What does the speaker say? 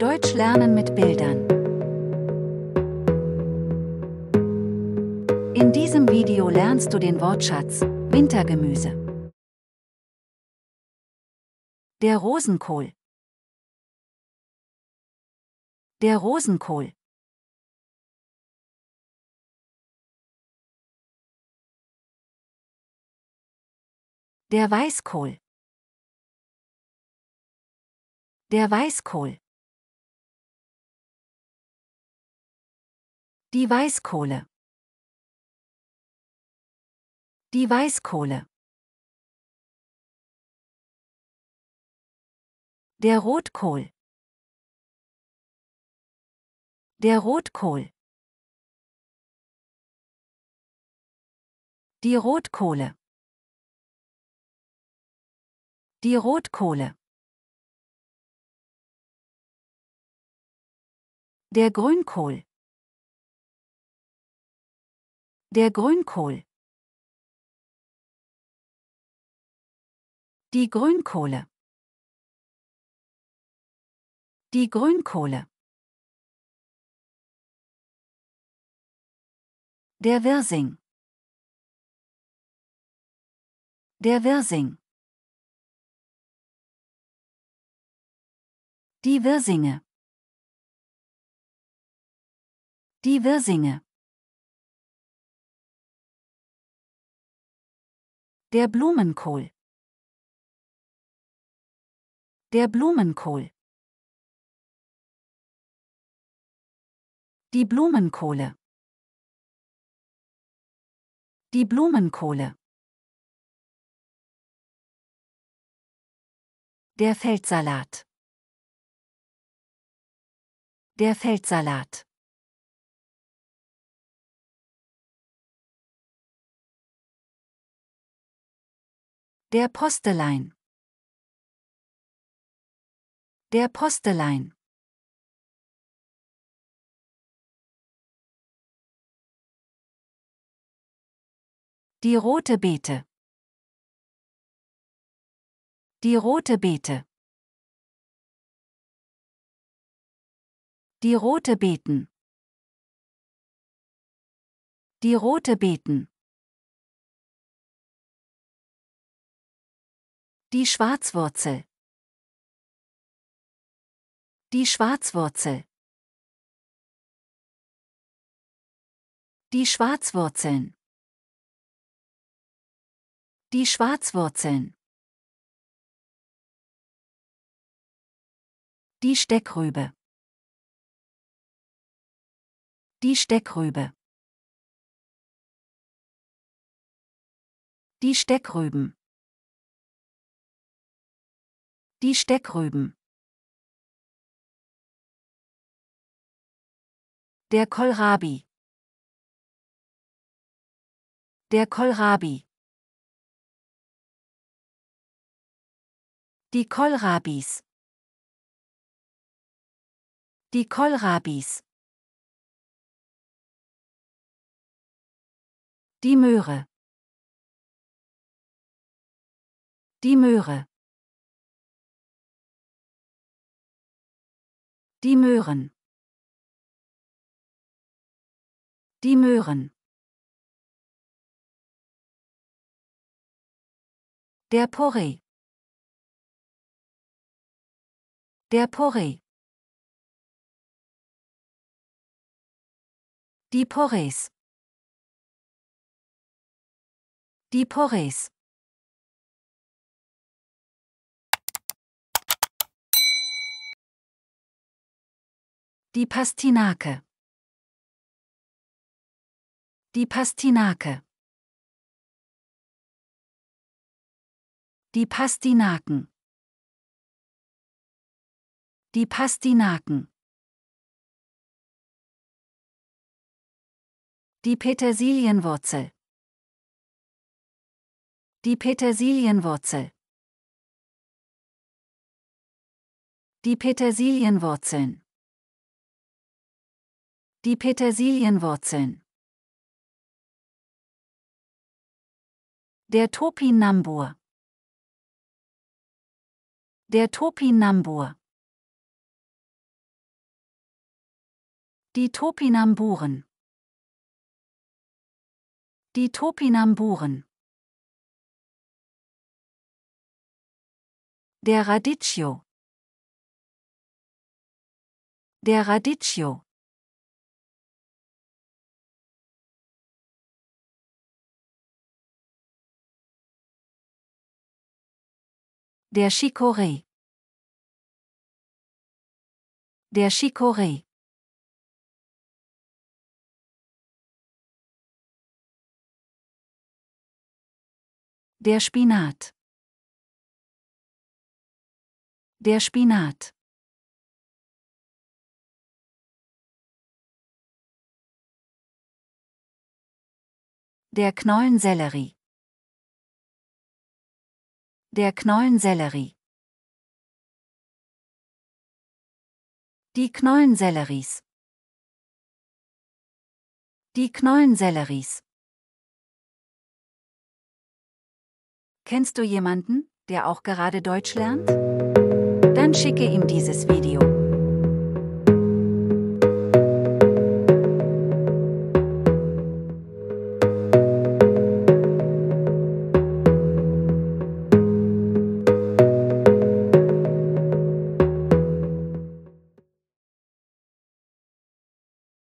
Deutsch lernen mit Bildern. In diesem Video lernst du den Wortschatz Wintergemüse. Der Rosenkohl. Der Rosenkohl. Der Weißkohl. Der Weißkohl. Die Weißkohle. Die Weißkohle. Der Rotkohl. Der Rotkohl. Die Rotkohle. Die Rotkohle. Der Grünkohl. Der Grünkohl. Die Grünkohle. Die Grünkohle. Der Wirsing. Der Wirsing. Die Wirsinge. Die Wirsinge. Der Blumenkohl. Der Blumenkohl. Die Blumenkohle. Die Blumenkohle. Der Feldsalat. Der Feldsalat. Der Postelein. Der Postelein. Die rote Beete. Die rote Beete. Die rote Beeten. Die rote Beeten. Die Schwarzwurzel. Die Schwarzwurzel. Die Schwarzwurzeln. Die Schwarzwurzeln. Die Steckrübe. Die Steckrübe. Die Steckrüben. Die Steckrüben. Der Kohlrabi. Der Kohlrabi. Die Kohlrabis. Die Kohlrabis. Die Möhre. Die Möhre. Die Möhren. Die Möhren. Der Porree. Der Porree. Die Porrees. Die Porrees. Die Pastinake. Die Pastinake. Die Pastinaken. Die Pastinaken. Die Petersilienwurzel. Die Petersilienwurzel. Die Petersilienwurzeln. Die Petersilienwurzeln. Der Topinambur. Der Topinambur. Die Topinamburen. Die Topinamburen. Der Radicchio. Der Radicchio. Der Chicorée. Der Chicorée. Der Spinat. Der Spinat. Der Knollensellerie. Der Knollensellerie. Die Knollenselleries. Die Knollenselleries. Kennst du jemanden, der auch gerade Deutsch lernt? Dann schicke ihm dieses Video.